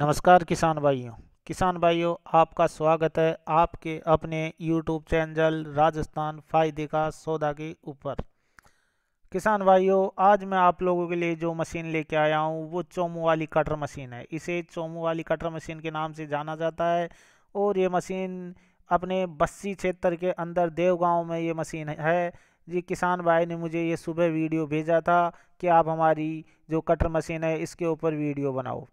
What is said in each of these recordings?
नमस्कार किसान भाइयों किसान भाइयों आपका स्वागत है आपके अपने यूट्यूब चैनल राजस्थान फ़ायदे का सौदा के ऊपर किसान भाइयों आज मैं आप लोगों के लिए जो मशीन लेके आया हूँ वो चोमू वाली कटर मशीन है इसे चोमू वाली कटर मशीन के नाम से जाना जाता है और ये मशीन अपने बस्सी क्षेत्र के अंदर देवगांव में ये मशीन है जी किसान भाई ने मुझे ये सुबह वीडियो भेजा था कि आप हमारी जो कटर मशीन है इसके ऊपर वीडियो बनाओ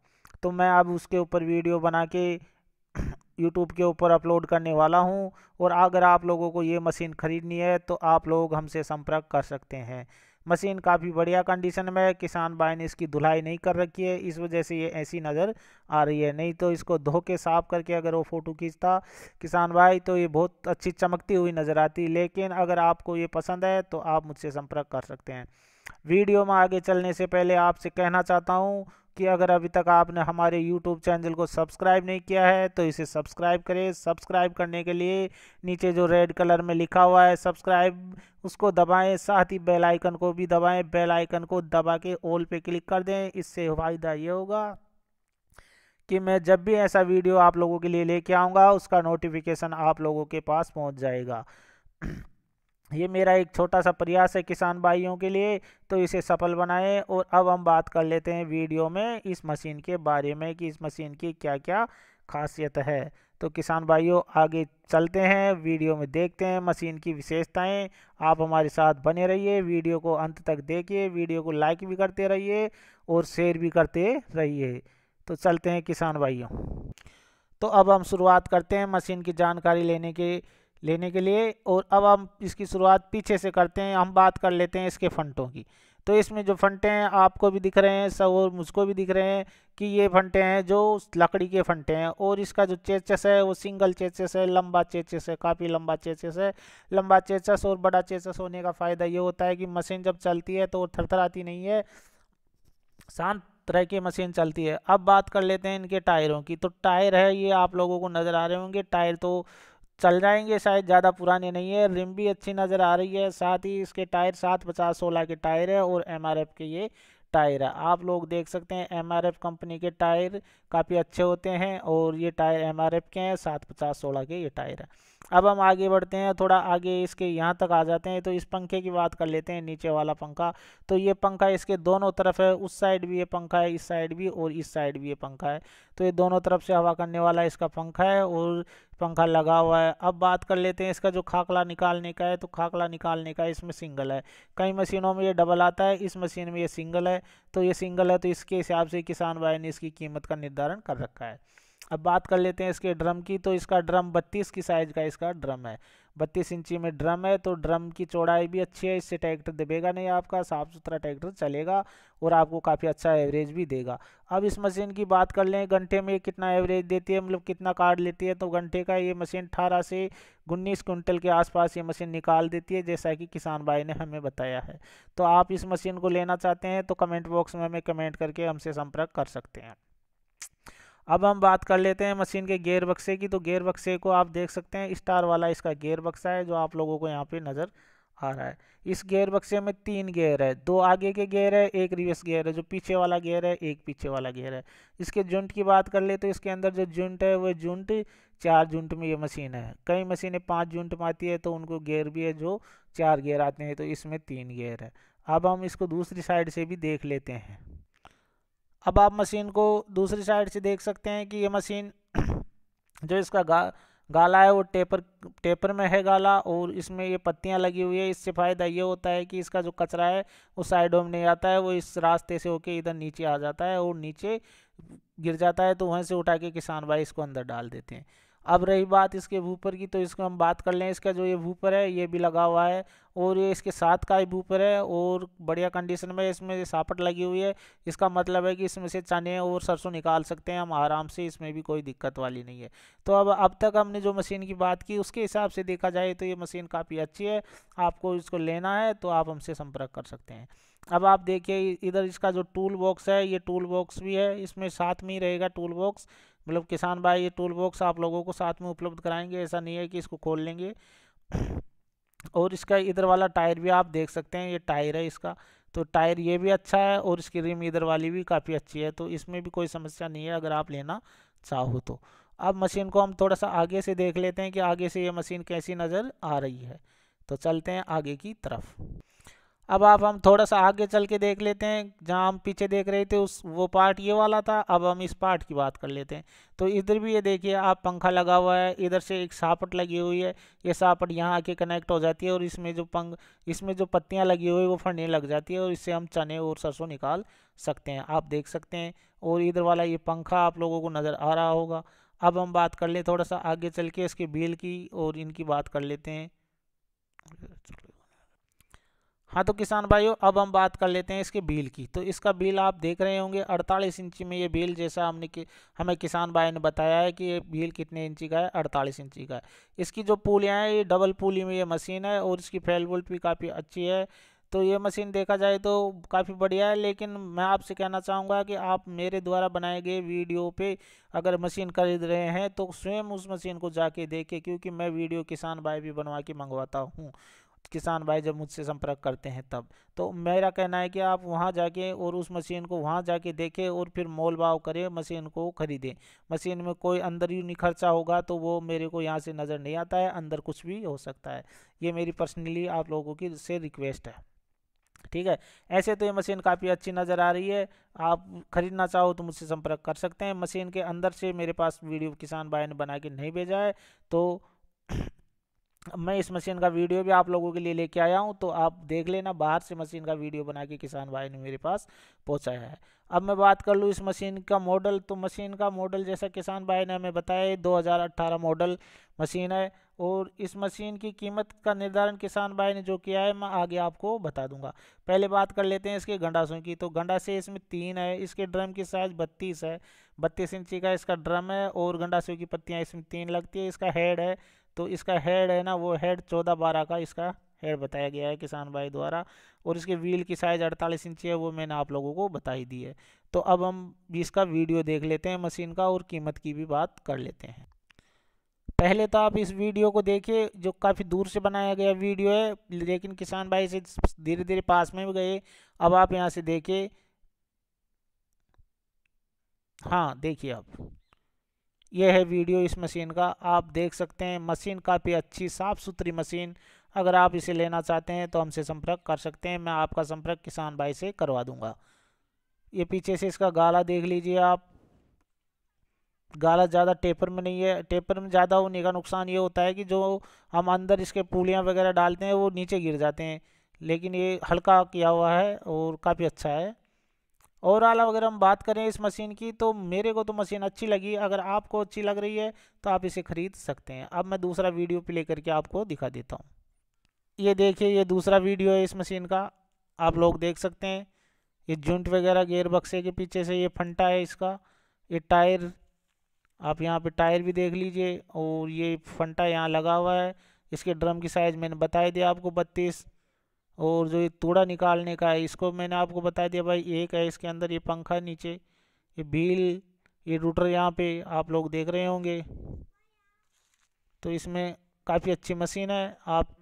तो मैं अब उसके ऊपर वीडियो बना के यूट्यूब के ऊपर अपलोड करने वाला हूँ और अगर आप लोगों को ये मशीन ख़रीदनी है तो आप लोग हमसे संपर्क कर सकते हैं मशीन काफ़ी बढ़िया कंडीशन में है किसान भाई ने इसकी धुलाई नहीं कर रखी है इस वजह से ये ऐसी नज़र आ रही है नहीं तो इसको धो के साफ़ करके अगर वो फ़ोटो खींचता किसान भाई तो ये बहुत अच्छी चमकती हुई नज़र आती लेकिन अगर आपको ये पसंद है तो आप मुझसे संपर्क कर सकते हैं वीडियो में आगे चलने से पहले आपसे कहना चाहता हूँ कि अगर अभी तक आपने हमारे यूट्यूब चैनल को सब्सक्राइब नहीं किया है तो इसे सब्सक्राइब करें सब्सक्राइब करने के लिए नीचे जो रेड कलर में लिखा हुआ है सब्सक्राइब उसको दबाएं साथ ही बेल आइकन को भी दबाएं बेल आइकन को दबा के ऑल पे क्लिक कर दें इससे फ़ायदा ये होगा कि मैं जब भी ऐसा वीडियो आप लोगों के लिए लेके आऊँगा उसका नोटिफिकेशन आप लोगों के पास पहुँच जाएगा ये मेरा एक छोटा सा प्रयास है किसान भाइयों के लिए तो इसे सफल बनाएं और अब हम बात कर लेते हैं वीडियो में इस मशीन के बारे में कि इस मशीन की क्या क्या खासियत है तो किसान भाइयों आगे चलते हैं वीडियो में देखते हैं मशीन की विशेषताएं आप हमारे साथ बने रहिए वीडियो को अंत तक देखिए वीडियो को लाइक भी करते रहिए और शेयर भी करते रहिए तो चलते हैं किसान भाइयों तो अब हम शुरुआत करते हैं मशीन की जानकारी लेने के लेने के लिए और अब हम इसकी शुरुआत पीछे से करते हैं हम बात कर लेते हैं इसके फंटों की तो इसमें जो फंटे हैं आपको भी दिख रहे हैं सब और मुझको भी दिख रहे हैं कि ये फंटे हैं जो लकड़ी के फंटे हैं और इसका जो चेचस है वो सिंगल चेचस है लंबा चेचस है काफ़ी लंबा चेचस है लंबा चेचस और बड़ा चेचस होने का फ़ायदा ये होता है कि मशीन जब चलती है तो थरथराती नहीं है शांत तरह की मशीन चलती है अब बात कर लेते हैं इनके टायरों की तो टायर है ये आप लोगों को नज़र आ रहे होंगे टायर तो चल जाएंगे शायद ज़्यादा पुराने नहीं है रिम भी अच्छी नज़र आ रही है साथ ही इसके टायर सात पचास सोलह के टायर है और एम के ये टायर है आप लोग देख सकते हैं एम कंपनी के टायर काफ़ी अच्छे होते हैं और ये टायर एम आर एफ के हैं सात पचास सोलह के ये टायर है अब हम आगे बढ़ते हैं थोड़ा आगे इसके यहाँ तक आ जाते हैं तो इस पंखे की बात कर लेते हैं नीचे वाला पंखा तो ये पंखा इसके दोनों तरफ है उस साइड भी ये पंखा है इस साइड भी और इस साइड भी ये पंखा है तो ये दोनों तरफ से हवा करने वाला इसका पंखा है और पंखा लगा हुआ है अब बात कर लेते हैं इसका जो खाकला निकालने का है तो खाकला निकालने का इसमें सिंगल है कई मशीनों में ये डबल आता है इस मशीन में ये सिंगल है तो ये सिंगल है तो इसके हिसाब से किसान भाई ने इसकी कीमत का निर्धारण निर्धारण कर रखा है अब बात कर लेते हैं इसके ड्रम की तो इसका ड्रम बत्तीस की साइज़ का इसका ड्रम है बत्तीस इंची में ड्रम है तो ड्रम की चौड़ाई भी अच्छी है इससे ट्रैक्टर दबेगा नहीं आपका साफ़ सुथरा ट्रैक्टर चलेगा और आपको काफ़ी अच्छा एवरेज भी देगा अब इस मशीन की बात कर लें घंटे में कितना एवरेज देती है मतलब कितना कार्ड लेती है तो घंटे का ये मशीन अठारह से उन्नीस कुंटल के आसपास ये मशीन निकाल देती है जैसा कि किसान भाई ने हमें बताया है तो आप इस मशीन को लेना चाहते हैं तो कमेंट बॉक्स में हमें कमेंट करके हमसे संपर्क कर सकते हैं अब हम बात कर लेते हैं मशीन के गेयर बक्से की तो गेयर बक्से को आप देख सकते हैं स्टार वाला इसका गेयर बक्सा है जो आप लोगों को यहाँ पे नज़र आ रहा है इस गेयर बक्से में तीन गेयर है दो आगे के गेयर है एक रिवर्स गेयर है जो पीछे वाला गेयर है एक पीछे वाला गेयर है इसके जुंट की बात कर ले तो इसके अंदर जो जुंट है वह जुंट चार जुंट में ये मशीन है कई मशीनें पाँच जुंट में आती है तो उनको गेयर भी है जो चार गेयर आते हैं तो इसमें तीन गेयर है अब हम इसको दूसरी साइड से भी देख लेते हैं अब आप मशीन को दूसरी साइड से देख सकते हैं कि ये मशीन जो इसका गा गाला है वो टेपर टेपर में है गाला और इसमें ये पत्तियां लगी हुई है इससे फ़ायदा ये होता है कि इसका जो कचरा है वो साइडों में नहीं आता है वो इस रास्ते से होके इधर नीचे आ जाता है और नीचे गिर जाता है तो वहीं से उठा के किसान भाई इसको अंदर डाल देते हैं अब रही बात इसके भूपर की तो इसको हम बात कर लें इसका जो ये भूपर है ये भी लगा हुआ है और ये इसके साथ का ही भूपर है और बढ़िया कंडीशन में इसमें सापट लगी हुई है इसका मतलब है कि इसमें से चने और सरसों निकाल सकते हैं हम आराम से इसमें भी कोई दिक्कत वाली नहीं है तो अब अब तक हमने जो मशीन की बात की उसके हिसाब से देखा जाए तो ये मशीन काफ़ी अच्छी है आपको इसको लेना है तो आप हमसे संपर्क कर सकते हैं अब आप देखिए इधर इसका जो टूल बॉक्स है ये टूल बॉक्स भी है इसमें साथ में ही रहेगा टूल बॉक्स मतलब किसान भाई ये टूल बॉक्स आप लोगों को साथ में उपलब्ध कराएंगे ऐसा नहीं है कि इसको खोल लेंगे और इसका इधर वाला टायर भी आप देख सकते हैं ये टायर है इसका तो टायर ये भी अच्छा है और इसकी रिम इधर वाली भी काफ़ी अच्छी है तो इसमें भी कोई समस्या नहीं है अगर आप लेना चाहो तो अब मशीन को हम थोड़ा सा आगे से देख लेते हैं कि आगे से ये मशीन कैसी नज़र आ रही है तो चलते हैं आगे की तरफ अब आप हम थोड़ा सा आगे चल के देख लेते हैं जहाँ हम पीछे देख रहे थे उस वो पार्ट ये वाला था अब हम इस पार्ट की बात कर लेते हैं तो इधर भी ये देखिए आप पंखा लगा हुआ है इधर से एक सापट लगी हुई है ये सापट यहाँ आके कनेक्ट हो जाती है और इसमें जो पंख इसमें जो पत्तियाँ लगी हुई है वो फटने लग जाती है और इससे हम चने और सरसों निकाल सकते हैं आप देख सकते हैं और इधर वाला ये पंखा आप लोगों को नज़र आ रहा होगा अब हम बात कर लें थोड़ा सा आगे चल के इसके बेल की और इनकी बात कर लेते हैं हाँ तो किसान भाइयों अब हम बात कर लेते हैं इसके बिल की तो इसका बिल आप देख रहे होंगे 48 इंची में ये बिल जैसा हमने कि, हमें किसान भाई ने बताया है कि ये बिल कितने इंची का है 48 इंची का है इसकी जो पुलियाँ हैं ये डबल पुली में ये मशीन है और इसकी फैल वोल्ट भी काफ़ी अच्छी है तो ये मशीन देखा जाए तो काफ़ी बढ़िया है लेकिन मैं आपसे कहना चाहूँगा कि आप मेरे द्वारा बनाए गए वीडियो पे अगर मशीन खरीद रहे हैं तो स्वयं उस मशीन को जाके देखें क्योंकि मैं वीडियो किसान भाई भी बनवा के मंगवाता हूँ किसान भाई जब मुझसे संपर्क करते हैं तब तो मेरा कहना है कि आप वहाँ जाके और उस मशीन को वहाँ जाके देखें और फिर मोल भाव करें मशीन को ख़रीदें मशीन में कोई अंदर ही नहीं खर्चा होगा तो वो मेरे को यहाँ से नज़र नहीं आता है अंदर कुछ भी हो सकता है ये मेरी पर्सनली आप लोगों की से रिक्वेस्ट है ठीक है ऐसे तो ये मशीन काफ़ी अच्छी नज़र आ रही है आप ख़रीदना चाहो तो मुझसे संपर्क कर सकते हैं मशीन के अंदर से मेरे पास वीडियो किसान भाई ने बना के नहीं भेजा है तो मैं इस मशीन का वीडियो भी आप लोगों के लिए लेके आया हूँ तो आप देख लेना बाहर से मशीन का वीडियो बना के किसान भाई ने मेरे पास पहुँचाया है अब मैं बात कर लूँ इस मशीन का मॉडल तो मशीन का मॉडल जैसा किसान भाई ने हमें बताया दो मॉडल मशीन है और इस मशीन की कीमत का निर्धारण किसान भाई ने जो किया है मैं आगे आपको बता दूंगा पहले बात कर लेते हैं इसके गंडासों की तो गंडासे इसमें तीन है इसके ड्रम की साइज़ बत्तीस है बत्तीस इंची का इसका ड्रम है और गंडासों की पत्तियाँ इसमें तीन लगती है इसका हेड है तो इसका हेड है ना वो हेड चौदह बारह का इसका हेड बताया गया है किसान भाई द्वारा और इसके व्हील की साइज़ अड़तालीस इंची है वो मैंने आप लोगों को बताई दी है तो अब हम इसका वीडियो देख लेते हैं मशीन का और कीमत की भी बात कर लेते हैं पहले तो आप इस वीडियो को देखिए जो काफ़ी दूर से बनाया गया वीडियो है लेकिन किसान भाई से धीरे धीरे पास में भी गए अब आप यहाँ से देखिए हाँ देखिए आप ये है वीडियो इस मशीन का आप देख सकते हैं मशीन काफ़ी अच्छी साफ़ सुथरी मशीन अगर आप इसे लेना चाहते हैं तो हमसे संपर्क कर सकते हैं मैं आपका संपर्क किसान भाई से करवा दूंगा ये पीछे से इसका गाला देख लीजिए आप गाला ज़्यादा टेपर में नहीं है टेपर में ज़्यादा होने का नुकसान ये होता है कि जो हम अंदर इसके पूलियाँ वगैरह डालते हैं वो नीचे गिर जाते हैं लेकिन ये हल्का किया हुआ है और काफ़ी अच्छा है ओवरऑल अगर हम बात करें इस मशीन की तो मेरे को तो मशीन अच्छी लगी अगर आपको अच्छी लग रही है तो आप इसे ख़रीद सकते हैं अब मैं दूसरा वीडियो प्ले करके आपको दिखा देता हूँ ये देखिए ये दूसरा वीडियो है इस मशीन का आप लोग देख सकते हैं ये जुंट वगैरह गेयर बक्से के पीछे से ये फंटा है इसका ये टायर आप यहाँ पे टायर भी देख लीजिए और ये फंटा यहाँ लगा हुआ है इसके ड्रम की साइज़ मैंने बताई दी आपको बत्तीस और जो ये तोड़ा निकालने का है इसको मैंने आपको बता दिया भाई एक है इसके अंदर ये पंखा नीचे ये भील ये रूटर यहाँ पे आप लोग देख रहे होंगे तो इसमें काफ़ी अच्छी मशीन है आप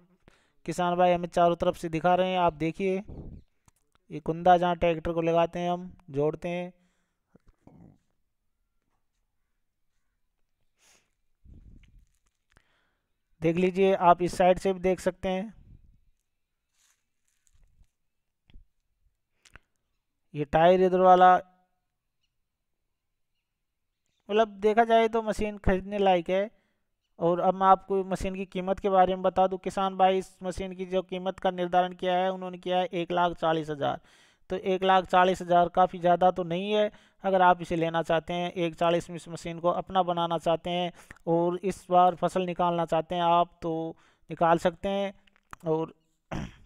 किसान भाई हमें चारों तरफ से दिखा रहे हैं आप देखिए ये कुंदा जहाँ ट्रैक्टर को लगाते हैं हम जोड़ते हैं देख लीजिए आप इस साइड से भी देख सकते हैं ये टायर इधर वाला मतलब देखा जाए तो मशीन खरीदने लायक है और अब मैं आपको मशीन की कीमत के बारे में बता दूं किसान भाई इस मशीन की जो कीमत का निर्धारण किया है उन्होंने किया है एक लाख चालीस हज़ार तो एक लाख चालीस हज़ार काफ़ी ज़्यादा तो नहीं है अगर आप इसे लेना चाहते हैं एक चालीस में इस मशीन को अपना बनाना चाहते हैं और इस बार फसल निकालना चाहते हैं आप तो निकाल सकते हैं और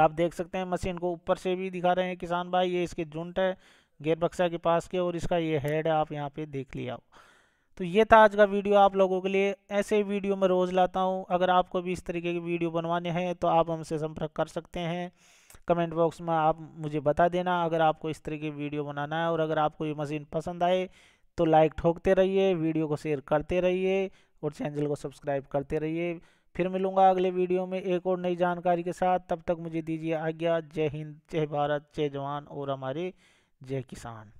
आप देख सकते हैं मशीन को ऊपर से भी दिखा रहे हैं किसान भाई ये इसके जुंट है गेयर बक्सा के पास के और इसका ये हेड है आप यहाँ पे देख लिया तो ये था आज का वीडियो आप लोगों के लिए ऐसे वीडियो मैं रोज़ लाता हूँ अगर आपको भी इस तरीके के वीडियो बनवाने हैं तो आप हमसे संपर्क कर सकते हैं कमेंट बॉक्स में आप मुझे बता देना अगर आपको इस तरीके की वीडियो बनाना है और अगर आपको ये मशीन पसंद आए तो लाइक ठोकते रहिए वीडियो को शेयर करते रहिए और चैनल को सब्सक्राइब करते रहिए फिर मिलूंगा अगले वीडियो में एक और नई जानकारी के साथ तब तक मुझे दीजिए आज्ञा जय हिंद जय भारत जय जवान और हमारे जय किसान